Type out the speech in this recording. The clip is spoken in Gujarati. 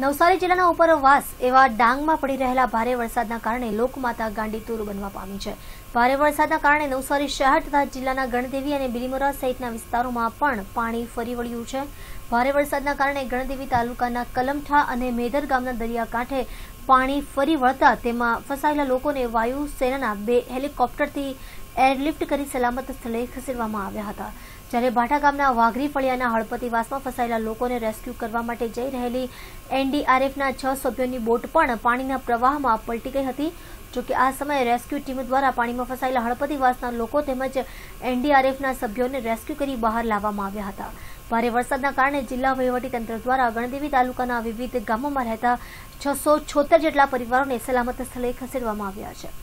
નવસારી જિલ્લાના ઉપરવાસ એવા ડાંગમાં પડી રહેલા ભારે વરસાદના કારણે લોકમાતા ગાંડીતુર બનવા પામી છે ભારે વરસાદના કારણે નવસારી શહેર તથા જિલ્લાના ગણદેવી અને બિલીમોરા સહિતના વિસ્તારોમાં પણ પાણી ફરી વળ્યું છે ભારે વરસાદના કારણે ગણદેવી તાલુકાના કલમઠા અને મેધર ગામના દરિયાકાંઠે પાણી ફરી વળતા તેમાં ફસાયેલા લોકોને વાયુસેનાના બે હેલિકોપ્ટરથી એરલિફ્ટ કરી સલામત સ્થળે ખસેડવામાં આવ્યા હતા જ્યારે ભાટા ગામના વાઘરી ફળિયાના હળપતિવાસમાં ફસાયેલા લોકોને રેસ્ક્યુ કરવા માટે જઈ રહેલી એનડીઆરએફના છ સભ્યોની બોટ પણ પાણીના પ્રવાહમાં પલટી ગઈ હતી જોકે આ સમયે રેસ્ક્યુ ટીમ દ્વારા પાણીમાં ફસાયેલા હળપતિવાસના લોકો તેમજ એનડીઆરએફના સભ્યોને રેસ્ક્યુ કરી બહાર લાવવામાં આવ્યા હતા ભારે વરસાદના કારણે જિલ્લા વહીવટીતંત્ર દ્વારા ગણદેવી તાલુકાના વિવિધ ગામોમાં રહેતા છસો જેટલા પરિવારોને સલામત સ્થળે ખસેડવામાં આવ્યા છે